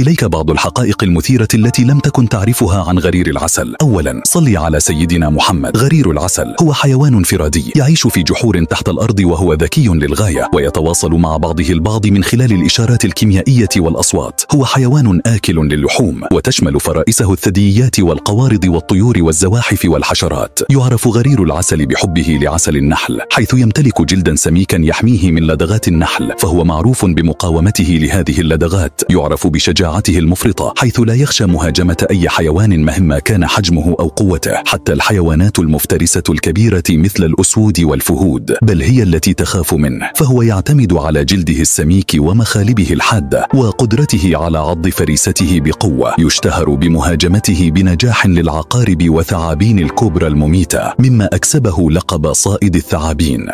إليك بعض الحقائق المثيرة التي لم تكن تعرفها عن غرير العسل أولا صل على سيدنا محمد غرير العسل هو حيوان انفرادي يعيش في جحور تحت الأرض وهو ذكي للغاية ويتواصل مع بعضه البعض من خلال الإشارات الكيميائية والأصوات هو حيوان آكل للحوم وتشمل فرائسه الثدييات والقوارض والطيور والزواحف والحشرات يعرف غرير العسل بحبه لعسل النحل حيث يمتلك جلدا سميكا يحميه من لدغات النحل فهو معروف بمقاومته لهذه اللدغات يعرف بشجاعته سرعته المفرطة حيث لا يخشى مهاجمة أي حيوان مهما كان حجمه أو قوته حتى الحيوانات المفترسة الكبيرة مثل الأسود والفهود بل هي التي تخاف منه فهو يعتمد على جلده السميك ومخالبه الحادة وقدرته على عض فريسته بقوة يشتهر بمهاجمته بنجاح للعقارب وثعابين الكبرى المميتة مما أكسبه لقب صائد الثعابين